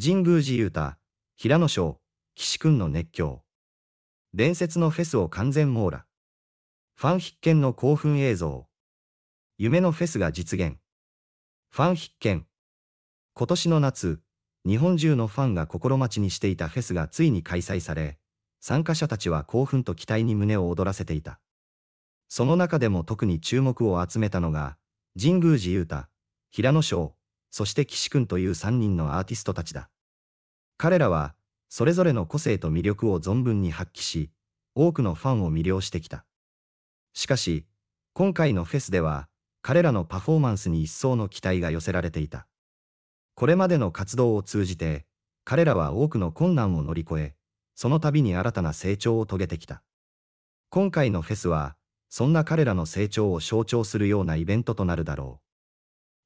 神宮寺勇太、平野翔、岸くんの熱狂。伝説のフェスを完全網羅。ファン必見の興奮映像。夢のフェスが実現。ファン必見。今年の夏、日本中のファンが心待ちにしていたフェスがついに開催され、参加者たちは興奮と期待に胸を躍らせていた。その中でも特に注目を集めたのが、神宮寺勇太、平野翔、そして岸くんという三人のアーティストたちだ。彼らは、それぞれの個性と魅力を存分に発揮し、多くのファンを魅了してきた。しかし、今回のフェスでは、彼らのパフォーマンスに一層の期待が寄せられていた。これまでの活動を通じて、彼らは多くの困難を乗り越え、その度に新たな成長を遂げてきた。今回のフェスは、そんな彼らの成長を象徴するようなイベントとなるだろう。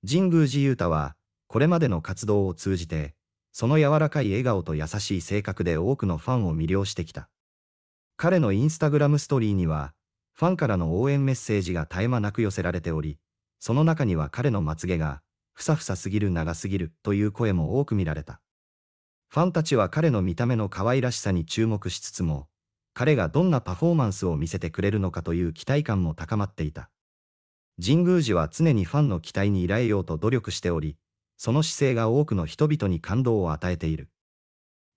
神宮寺勇太は、これまでの活動を通じて、その柔らかい笑顔と優しい性格で多くのファンを魅了してきた。彼のインスタグラムストーリーには、ファンからの応援メッセージが絶え間なく寄せられており、その中には彼のまつげが、ふさふさすぎる長すぎるという声も多く見られた。ファンたちは彼の見た目の可愛らしさに注目しつつも、彼がどんなパフォーマンスを見せてくれるのかという期待感も高まっていた。神宮寺は常にファンの期待に依頼ようと努力しており、その姿勢が多くの人々に感動を与えている。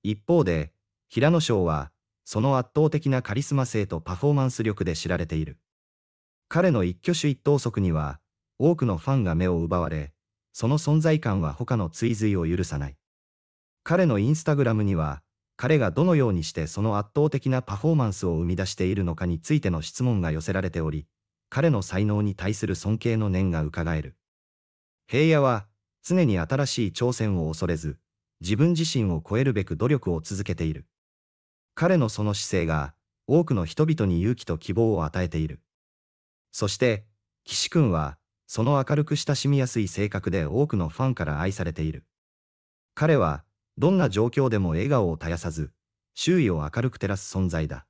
一方で、平野翔は、その圧倒的なカリスマ性とパフォーマンス力で知られている。彼の一挙手一投足には、多くのファンが目を奪われ、その存在感は他の追随を許さない。彼のインスタグラムには、彼がどのようにしてその圧倒的なパフォーマンスを生み出しているのかについての質問が寄せられており、彼の才能に対する尊敬の念が伺える。平野は、常に新しい挑戦を恐れず、自分自身を超えるべく努力を続けている。彼のその姿勢が、多くの人々に勇気と希望を与えている。そして、岸君は、その明るく親しみやすい性格で多くのファンから愛されている。彼は、どんな状況でも笑顔を絶やさず、周囲を明るく照らす存在だ。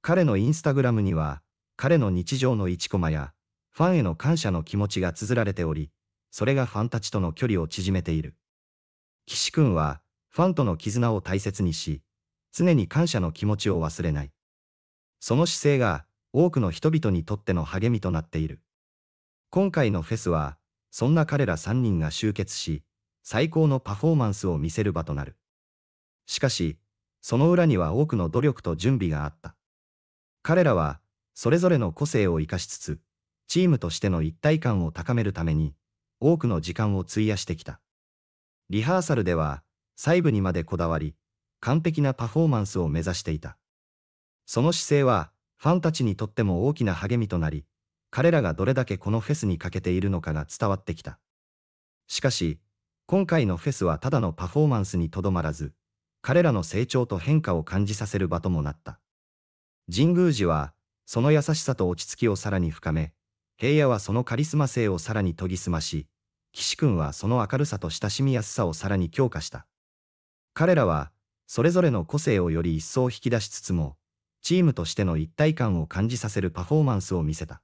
彼のインスタグラムには、彼の日常の1コマや、ファンへの感謝の気持ちが綴られており、それがファンたちとの距離を縮めている。岸くんは、ファンとの絆を大切にし、常に感謝の気持ちを忘れない。その姿勢が、多くの人々にとっての励みとなっている。今回のフェスは、そんな彼ら3人が集結し、最高のパフォーマンスを見せる場となる。しかし、その裏には多くの努力と準備があった。彼らは、それぞれの個性を生かしつつ、チームとしての一体感を高めるために、多くの時間を費やしてきた。リハーサルでは、細部にまでこだわり、完璧なパフォーマンスを目指していた。その姿勢は、ファンたちにとっても大きな励みとなり、彼らがどれだけこのフェスにかけているのかが伝わってきた。しかし、今回のフェスはただのパフォーマンスにとどまらず、彼らの成長と変化を感じさせる場ともなった。神宮寺は、その優しさと落ち着きをさらに深め、平野はそのカリスマ性をさらに研ぎ澄まし、岸君はその明るさと親しみやすさをさらに強化した。彼らは、それぞれの個性をより一層引き出しつつも、チームとしての一体感を感じさせるパフォーマンスを見せた。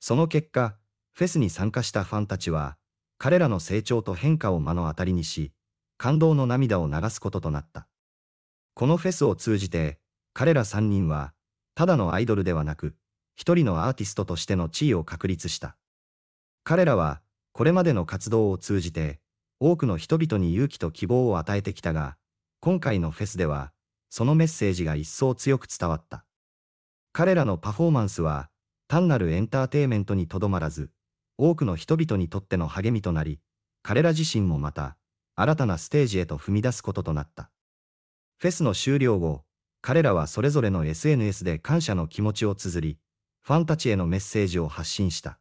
その結果、フェスに参加したファンたちは、彼らの成長と変化を目の当たりにし、感動の涙を流すこととなった。このフェスを通じて、彼ら3人は、ただのアイドルではなく、一人のアーティストとしての地位を確立した。彼らは、これまでの活動を通じて、多くの人々に勇気と希望を与えてきたが、今回のフェスでは、そのメッセージが一層強く伝わった。彼らのパフォーマンスは、単なるエンターテイメントにとどまらず、多くの人々にとっての励みとなり、彼ら自身もまた、新たなステージへと踏み出すこととなった。フェスの終了後、彼らはそれぞれの SNS で感謝の気持ちを綴り、ファンたちへのメッセージを発信した。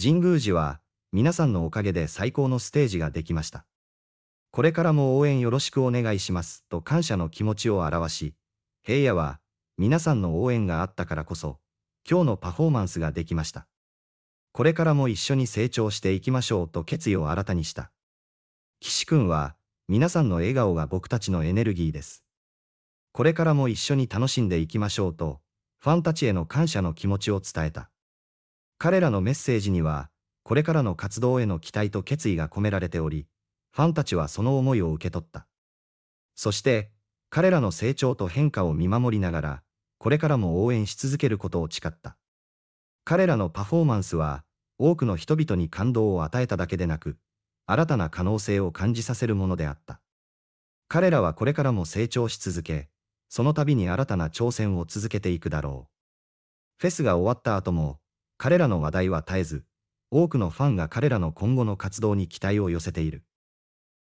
神宮寺は、皆さんのおかげで最高のステージができました。これからも応援よろしくお願いします、と感謝の気持ちを表し、平野は、皆さんの応援があったからこそ、今日のパフォーマンスができました。これからも一緒に成長していきましょうと決意を新たにした。岸くんは、皆さんの笑顔が僕たちのエネルギーです。これからも一緒に楽しんでいきましょうと、ファンたちへの感謝の気持ちを伝えた。彼らのメッセージには、これからの活動への期待と決意が込められており、ファンたちはその思いを受け取った。そして、彼らの成長と変化を見守りながら、これからも応援し続けることを誓った。彼らのパフォーマンスは、多くの人々に感動を与えただけでなく、新たな可能性を感じさせるものであった。彼らはこれからも成長し続け、その度に新たな挑戦を続けていくだろう。フェスが終わった後も、彼らの話題は絶えず、多くのファンが彼らの今後の活動に期待を寄せている。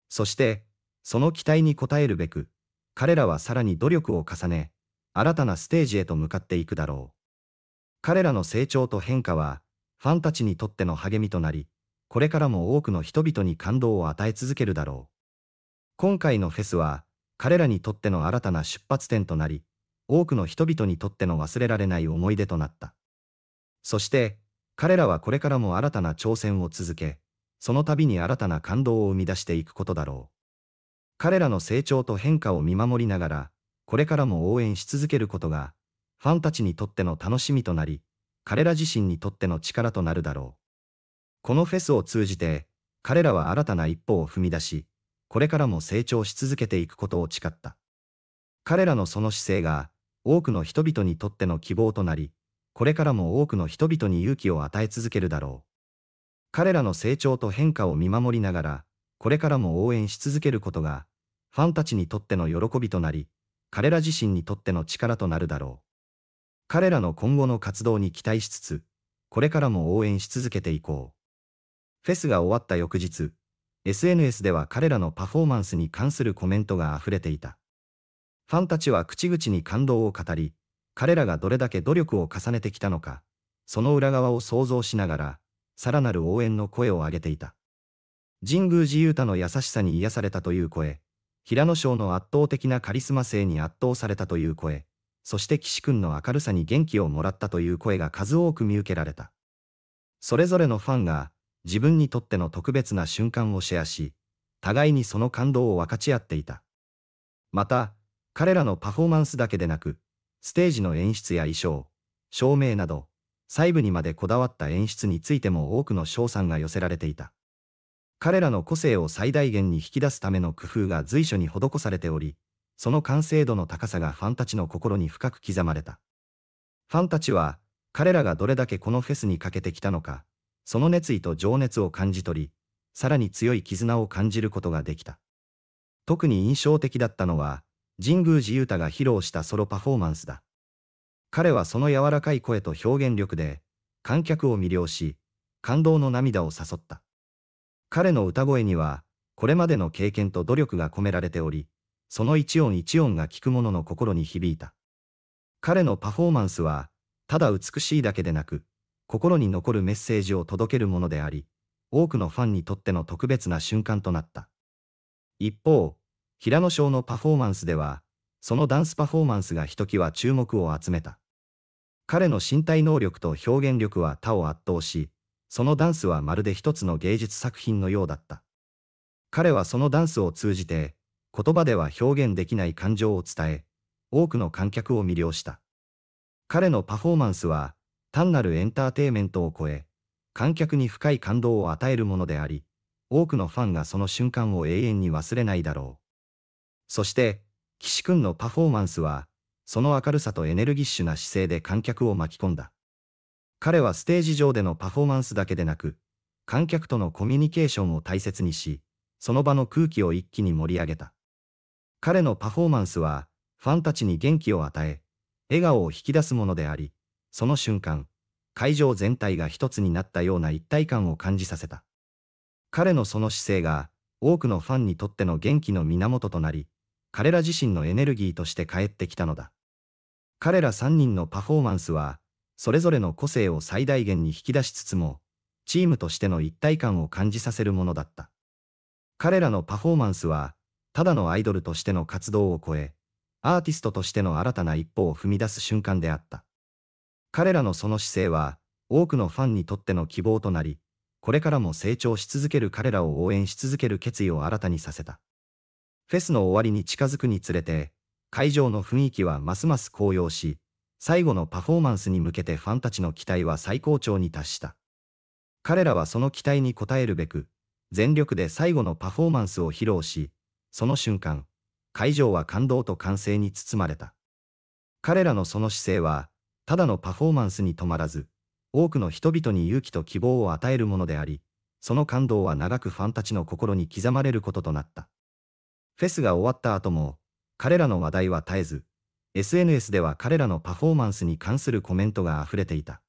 そして、その期待に応えるべく、彼らはさらに努力を重ね、新たなステージへと向かっていくだろう。彼らの成長と変化は、ファンたちにとっての励みとなり、これからも多くの人々に感動を与え続けるだろう。今回のフェスは、彼らにとっての新たな出発点となり、多くの人々にとっての忘れられない思い出となった。そして、彼らはこれからも新たな挑戦を続け、その度に新たな感動を生み出していくことだろう。彼らの成長と変化を見守りながら、これからも応援し続けることが、ファンたちにとっての楽しみとなり、彼ら自身にとっての力となるだろう。このフェスを通じて、彼らは新たな一歩を踏み出し、これからも成長し続けていくことを誓った。彼らのその姿勢が、多くの人々にとっての希望となり、これからも多くの人々に勇気を与え続けるだろう。彼らの成長と変化を見守りながら、これからも応援し続けることが、ファンたちにとっての喜びとなり、彼ら自身にとっての力となるだろう。彼らの今後の活動に期待しつつ、これからも応援し続けていこう。フェスが終わった翌日、SNS では彼らのパフォーマンスに関するコメントが溢れていた。ファンたちは口々に感動を語り、彼らがどれだけ努力を重ねてきたのか、その裏側を想像しながら、さらなる応援の声を上げていた。神宮寺勇太の優しさに癒されたという声、平野翔の圧倒的なカリスマ性に圧倒されたという声、そして岸君の明るさに元気をもらったという声が数多く見受けられた。それぞれのファンが自分にとっての特別な瞬間をシェアし、互いにその感動を分かち合っていた。また、彼らのパフォーマンスだけでなく、ステージの演出や衣装、照明など、細部にまでこだわった演出についても多くの賞賛が寄せられていた。彼らの個性を最大限に引き出すための工夫が随所に施されており、その完成度の高さがファンたちの心に深く刻まれた。ファンたちは、彼らがどれだけこのフェスにかけてきたのか、その熱意と情熱を感じ取り、さらに強い絆を感じることができた。特に印象的だったのは、神宮寺勇太が披露したソロパフォーマンスだ。彼はその柔らかい声と表現力で、観客を魅了し、感動の涙を誘った。彼の歌声には、これまでの経験と努力が込められており、その一音一音が聞く者の心に響いた。彼のパフォーマンスは、ただ美しいだけでなく、心に残るメッセージを届けるものであり、多くのファンにとっての特別な瞬間となった。一方、平野翔のパフォーマンスでは、そのダンスパフォーマンスがひときわ注目を集めた。彼の身体能力と表現力は他を圧倒し、そのダンスはまるで一つの芸術作品のようだった。彼はそのダンスを通じて、言葉では表現できない感情を伝え、多くの観客を魅了した。彼のパフォーマンスは、単なるエンターテイメントを超え、観客に深い感動を与えるものであり、多くのファンがその瞬間を永遠に忘れないだろう。そして、岸くんのパフォーマンスは、その明るさとエネルギッシュな姿勢で観客を巻き込んだ。彼はステージ上でのパフォーマンスだけでなく、観客とのコミュニケーションを大切にし、その場の空気を一気に盛り上げた。彼のパフォーマンスは、ファンたちに元気を与え、笑顔を引き出すものであり、その瞬間、会場全体が一つになったような一体感を感じさせた。彼のその姿勢が、多くのファンにとっての元気の源となり、彼ら自身のエネルギーとして帰ってきたのだ。彼ら3人のパフォーマンスは、それぞれの個性を最大限に引き出しつつも、チームとしての一体感を感じさせるものだった。彼らのパフォーマンスは、ただのアイドルとしての活動を超え、アーティストとしての新たな一歩を踏み出す瞬間であった。彼らのその姿勢は、多くのファンにとっての希望となり、これからも成長し続ける彼らを応援し続ける決意を新たにさせた。フェスの終わりに近づくにつれて、会場の雰囲気はますます高揚し、最後のパフォーマンスに向けてファンたちの期待は最高潮に達した。彼らはその期待に応えるべく、全力で最後のパフォーマンスを披露し、その瞬間、会場は感動と歓声に包まれた。彼らのその姿勢は、ただのパフォーマンスに止まらず、多くの人々に勇気と希望を与えるものであり、その感動は長くファンたちの心に刻まれることとなった。フェスが終わった後も、彼らの話題は絶えず、SNS では彼らのパフォーマンスに関するコメントが溢れていた。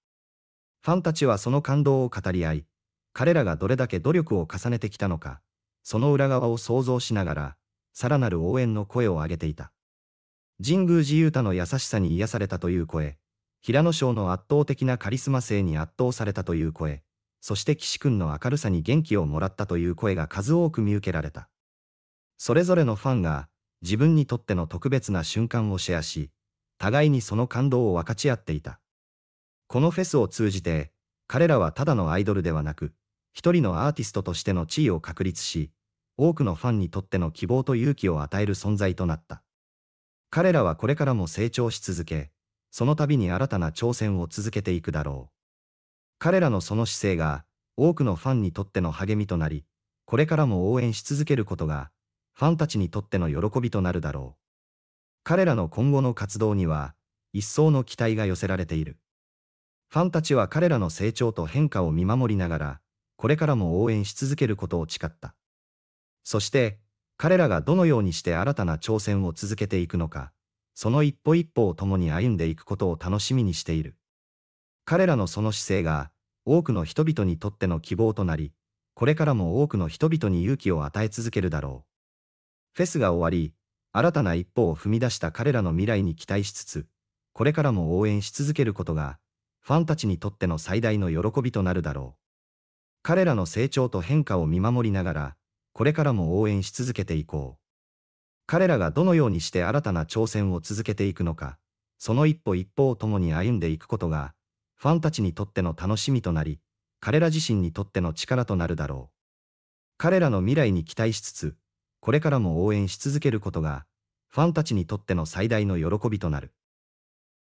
ファンたちはその感動を語り合い、彼らがどれだけ努力を重ねてきたのか、その裏側を想像しながら、さらなる応援の声を上げていた。神宮寺勇太の優しさに癒されたという声、平野翔の圧倒的なカリスマ性に圧倒されたという声、そして岸君の明るさに元気をもらったという声が数多く見受けられた。それぞれのファンが自分にとっての特別な瞬間をシェアし、互いにその感動を分かち合っていた。このフェスを通じて、彼らはただのアイドルではなく、一人のアーティストとしての地位を確立し、多くのファンにとっての希望と勇気を与える存在となった。彼らはこれからも成長し続け、その度に新たな挑戦を続けていくだろう。彼らのその姿勢が、多くのファンにとっての励みとなり、これからも応援し続けることが、ファンたちにとっての喜びとなるだろう。彼らの今後の活動には、一層の期待が寄せられている。ファンたちは彼らの成長と変化を見守りながら、これからも応援し続けることを誓った。そして、彼らがどのようにして新たな挑戦を続けていくのか、その一歩一歩を共に歩んでいくことを楽しみにしている。彼らのその姿勢が、多くの人々にとっての希望となり、これからも多くの人々に勇気を与え続けるだろう。フェスが終わり、新たな一歩を踏み出した彼らの未来に期待しつつ、これからも応援し続けることが、ファンたちにとっての最大の喜びとなるだろう。彼らの成長と変化を見守りながら、これからも応援し続けていこう。彼らがどのようにして新たな挑戦を続けていくのか、その一歩一歩を共に歩んでいくことが、ファンたちにとっての楽しみとなり、彼ら自身にとっての力となるだろう。彼らの未来に期待しつつ、これからも応援し続けることが、ファンたちにとっての最大の喜びとなる。